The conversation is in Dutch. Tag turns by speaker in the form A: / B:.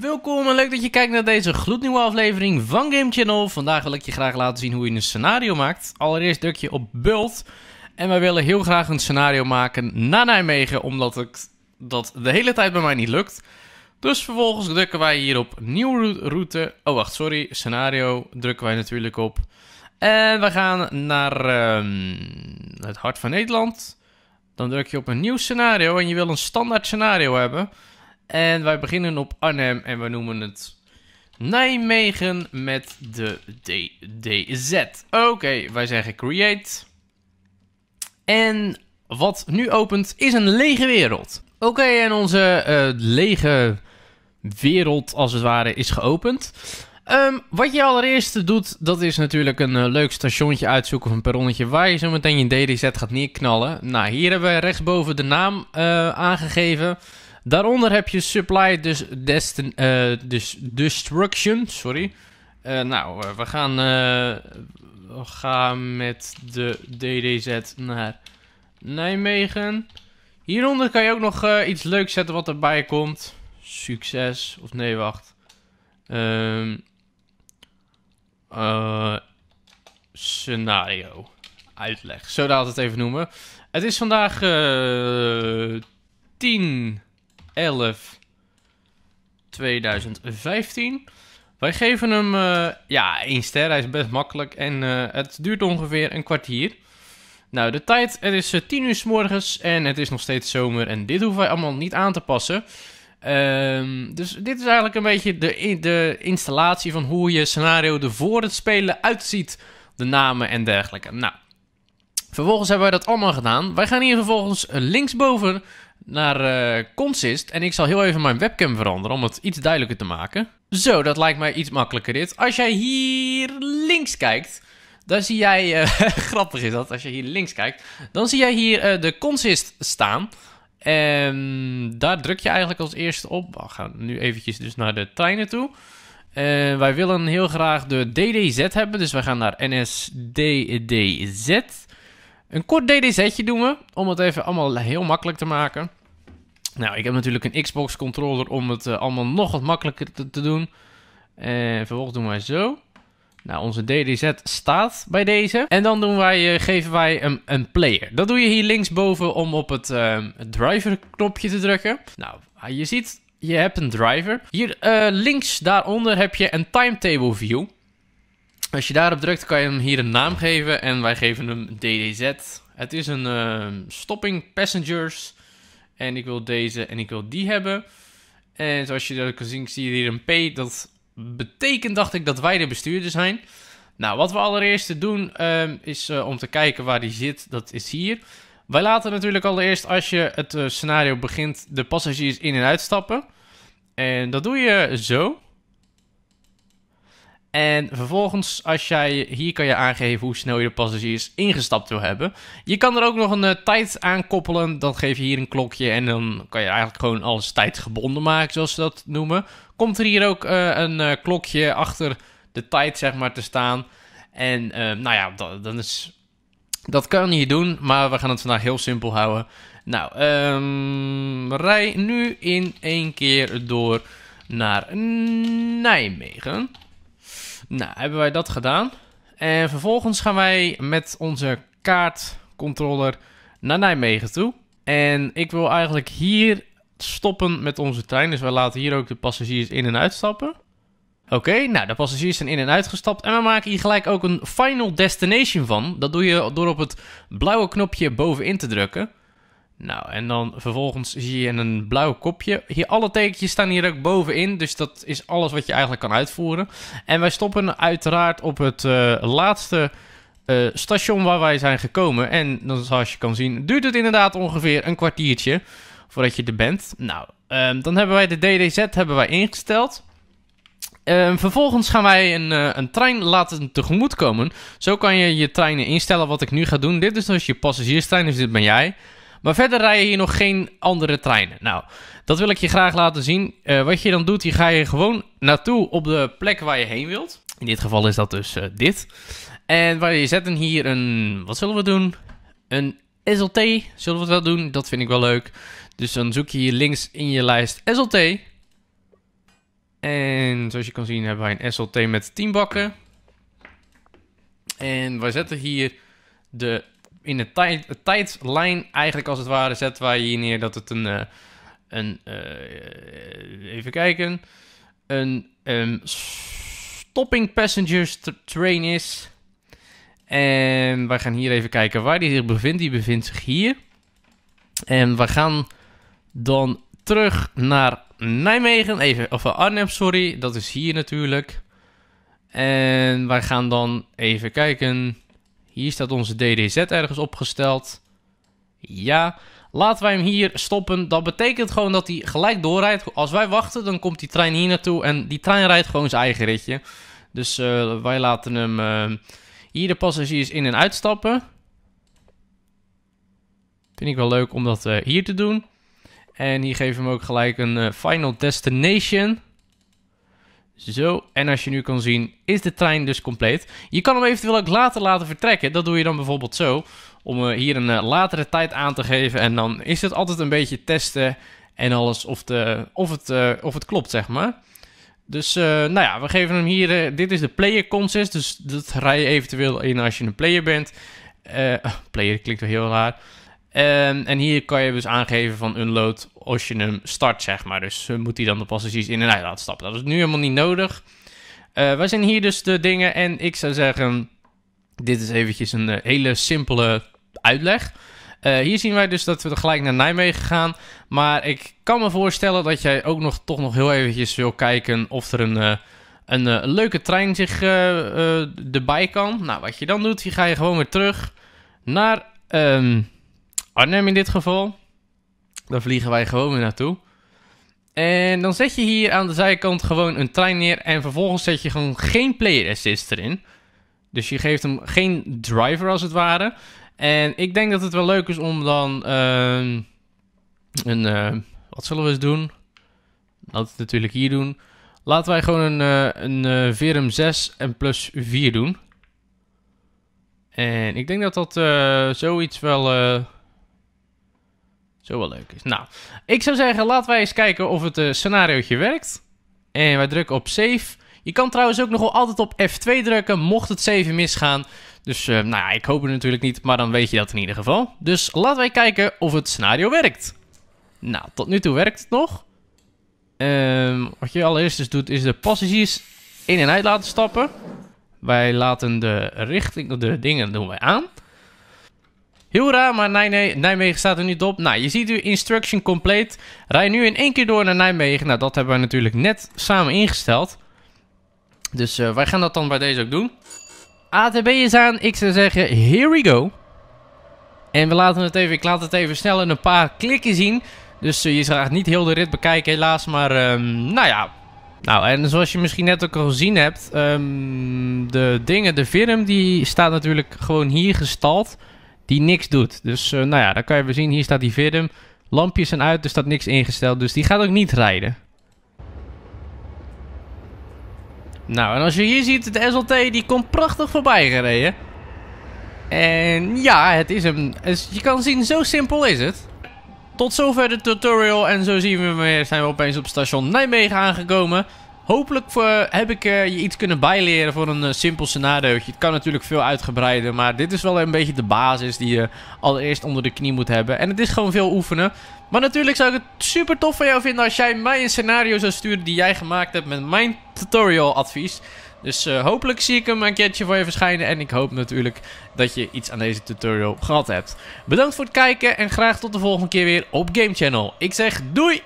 A: Welkom en leuk dat je kijkt naar deze gloednieuwe aflevering van Game Channel. Vandaag wil ik je graag laten zien hoe je een scenario maakt. Allereerst druk je op Bult. En wij willen heel graag een scenario maken naar Nijmegen, omdat het, dat de hele tijd bij mij niet lukt. Dus vervolgens drukken wij hier op nieuwe route. Oh wacht, sorry. Scenario drukken wij natuurlijk op. En we gaan naar ehm, het hart van Nederland. Dan druk je op een nieuw scenario en je wil een standaard scenario hebben. En wij beginnen op Arnhem en we noemen het Nijmegen met de DDZ. Oké, wij zeggen create. En wat nu opent is een lege wereld. Oké, en onze eh, lege wereld als het ware is geopend. Ehm, wat je allereerst doet, dat is natuurlijk een eh, leuk stationtje uitzoeken of een perronnetje waar je zo meteen je DDZ gaat neerknallen. Nou, hier hebben we rechtsboven de naam eh, aangegeven. Daaronder heb je Supply dus dus Destruction. Sorry. Eh, nou, eh, we gaan, we gaan met de DDZ naar Nijmegen. Hieronder kan je ook nog iets leuks zetten wat erbij komt. Succes. Of nee, wacht. Ehm, scenario. Uitleg. Zo laat het even noemen. Het is vandaag 10 11 2015. Wij geven hem eh, ja, één ster. Hij is best makkelijk en eh, het duurt ongeveer een kwartier. Nou, de tijd, het is 10 eh, uur s morgens en het is nog steeds zomer en dit hoeven wij allemaal niet aan te passen. Ehm, dus dit is eigenlijk een beetje de, de installatie van hoe je scenario er voor het spelen uitziet. De namen en dergelijke. Nou, vervolgens hebben wij dat allemaal gedaan. Wij gaan hier vervolgens linksboven naar eh, Consist. En ik zal heel even mijn webcam veranderen om het iets duidelijker te maken. Zo, dat lijkt mij iets makkelijker dit. Als jij hier links kijkt, dan zie jij... Eh, grappig is dat, als je hier links kijkt. Dan zie jij hier eh, de Consist staan. En daar druk je eigenlijk als eerste op. We gaan nu eventjes dus naar de treinen toe. wij willen heel graag de DDZ hebben, dus wij gaan naar NSDDZ. Een kort DDZje doen we, om het even allemaal heel makkelijk te maken. Nou, ik heb natuurlijk een Xbox controller om het eh, allemaal nog wat makkelijker te, doen. En vervolgens doen wij zo. Nou, onze DDZ staat bij deze. En dan doen wij, eh, geven wij hem een player. Dat doe je hier linksboven om op het ehm, driver knopje te drukken. Nou, ah, je ziet, je hebt een driver. Hier eh, links daaronder heb je een timetable view. Als je daarop drukt kan je hem hier een naam geven en wij geven hem DDZ. Het is een ehm, stopping passengers en ik wil deze en ik wil die hebben. En zoals je dat kan zien, zie je hier een P. Dat betekent, dacht ik, dat wij de bestuurder zijn. Nou, wat we allereerst doen ehm, is eh, om te kijken waar die zit. Dat is hier. Wij laten natuurlijk allereerst, als je het eh, scenario begint, de passagiers in en uitstappen. En dat doe je zo. En vervolgens, als jij, hier kan je aangeven hoe snel je de passagiers ingestapt wil hebben. Je kan er ook nog een eh, tijd aan koppelen. Dan geef je hier een klokje en dan kan je eigenlijk gewoon alles tijdgebonden maken, zoals ze dat noemen. Komt er hier ook eh, een eh, klokje achter de tijd, zeg maar, te staan. En nou ja, dat, dan is, dat kan je doen, maar we gaan het vandaag heel simpel houden. Nou, ehm, rij nu in één keer door naar Nijmegen. Nou, hebben wij dat gedaan. En vervolgens gaan wij met onze kaartcontroller naar Nijmegen toe. En ik wil eigenlijk hier stoppen met onze trein. Dus wij laten hier ook de passagiers in en uitstappen. Oké, nou, de passagiers zijn in en uitgestapt. En we maken hier gelijk ook een final destination van. Dat doe je door op het blauwe knopje bovenin te drukken. Nou, en dan vervolgens zie je een blauw kopje. Hier, alle tekentjes staan hier ook bovenin, dus dat is alles wat je eigenlijk kan uitvoeren. En wij stoppen uiteraard op het eh, laatste eh, station waar wij zijn gekomen. En zoals je kan zien, duurt het inderdaad ongeveer een kwartiertje voordat je er bent. Nou, ehm, dan hebben wij de DDZ hebben wij ingesteld. Ehm, vervolgens gaan wij een, eh, een trein laten tegemoetkomen. Zo kan je je treinen instellen, wat ik nu ga doen. Dit is dus je passagierstrein, dus dit ben jij. Maar verder rijden hier nog geen andere treinen. Nou, dat wil ik je graag laten zien. Eh, wat je dan doet, je ga je gewoon naartoe op de plek waar je heen wilt. In dit geval is dat dus eh, dit. En waar je zet dan hier een, wat zullen we doen? Een SLT zullen we het wel doen. Dat vind ik wel leuk. Dus dan zoek je hier links in je lijst SLT. En zoals je kan zien hebben wij een SLT met 10 bakken. En wij zetten hier de in de tijd, tijdlijn eigenlijk als het ware zetten wij hier neer dat het een, eh, een eh, eh, even kijken, een um, stopping passengers train is. En wij gaan hier even kijken waar die zich bevindt. Die bevindt zich hier. En we gaan dan terug naar Nijmegen, even, of Arnhem, sorry. Dat is hier natuurlijk. En wij gaan dan even kijken. Hier staat onze DDZ ergens opgesteld. Ja, laten wij hem hier stoppen. Dat betekent gewoon dat hij gelijk doorrijdt. Als wij wachten, dan komt die trein hier naartoe. En die trein rijdt gewoon zijn eigen ritje. Dus eh, wij laten hem eh, hier de passagiers in en uitstappen. Vind ik wel leuk om dat eh, hier te doen. En hier geven we hem ook gelijk een final destination. Zo, en als je nu kan zien, is de trein dus compleet. Je kan hem eventueel ook later laten vertrekken. Dat doe je dan bijvoorbeeld zo, om eh, hier een eh, latere tijd aan te geven. En dan is het altijd een beetje testen en alles of, de, of, het, eh, of het klopt, zeg maar. Dus nou ja, we geven hem hier. dit is de player consist. Dus dat rij je eventueel in als je een player bent. player klinkt wel heel raar. Ehm, en hier kan je dus aangeven van unload als je hem start, zeg maar. Dus eh, moet hij dan de passagiers in en uit laten stappen. Dat is nu helemaal niet nodig. Uh, wij zijn hier dus de dingen en ik zou zeggen, dit is eventjes een eh, hele simpele uitleg. hier zien wij dus dat we gelijk naar Nijmegen gaan. Maar ik kan me voorstellen dat jij ook nog, toch nog heel eventjes wil kijken of er een een leuke trein zich erbij kan. Nou, wat je dan doet, hier ga je gewoon weer terug naar ehm, Arnhem in dit geval. Daar vliegen wij gewoon weer naartoe. En dan zet je hier aan de zijkant gewoon een trein neer. En vervolgens zet je gewoon geen player assist erin. Dus je geeft hem geen driver als het ware. En ik denk dat het wel leuk is om dan ehm, een. Eh, wat zullen we eens doen? Laten we het natuurlijk hier doen. Laten wij gewoon een, uh, een eh, Verum 6 en plus 4 doen. En ik denk dat dat zoiets wel zo wel leuk is. Nou, ik zou zeggen, laten wij eens kijken of het uh, scenariootje werkt. En wij drukken op save. Je kan trouwens ook nog wel altijd op F2 drukken, mocht het 7 misgaan. Dus eh, nou ja, ik hoop het natuurlijk niet, maar dan weet je dat in ieder geval. Dus laten wij kijken of het scenario werkt. Nou, tot nu toe werkt het nog. Ehm, wat je allereerst dus doet, is de passagiers in en uit laten stappen. Wij laten de richting, de dingen doen wij aan. Heel raar, maar Nijmegen, staat er niet op. Nou, je ziet uw instruction complete. Rij nu in één keer door naar Nijmegen. Nou, dat hebben we natuurlijk net samen ingesteld. Dus eh, wij gaan dat dan bij deze ook doen. ATB is aan. Ik zou zeggen, here we go. En we laten het even, ik laat het even snel in een paar klikken zien. Dus uh, je gaat niet heel de rit bekijken helaas, maar ehm, nou ja. Nou, en zoals je misschien net ook al gezien hebt, ehm, de dingen, de firm die staat natuurlijk gewoon hier gestald die niks doet. Dus eh, nou ja, dan kan je weer zien. Hier staat die Virum. Lampjes zijn uit, dus staat niks ingesteld. Dus die gaat ook niet rijden. Nou, en als je hier ziet, de SLT die komt prachtig voorbij gereden. En ja, het is hem. Dus je kan zien, zo simpel is het. Tot zover de tutorial en zo zien we weer, zijn we opeens op station Nijmegen aangekomen. Hopelijk eh, heb ik eh, je iets kunnen bijleren voor een eh, simpel scenario. Het kan natuurlijk veel uitgebreider, maar dit is wel een beetje de basis die je allereerst onder de knie moet hebben. En het is gewoon veel oefenen. Maar natuurlijk zou ik het super tof van jou vinden als jij mij een scenario zou sturen die jij gemaakt hebt met mijn tutorial advies. Dus hopelijk zie ik hem een keertje voor je verschijnen en ik hoop natuurlijk dat je iets aan deze tutorial gehad hebt. Bedankt voor het kijken en graag tot de volgende keer weer op Game Channel. Ik zeg doei!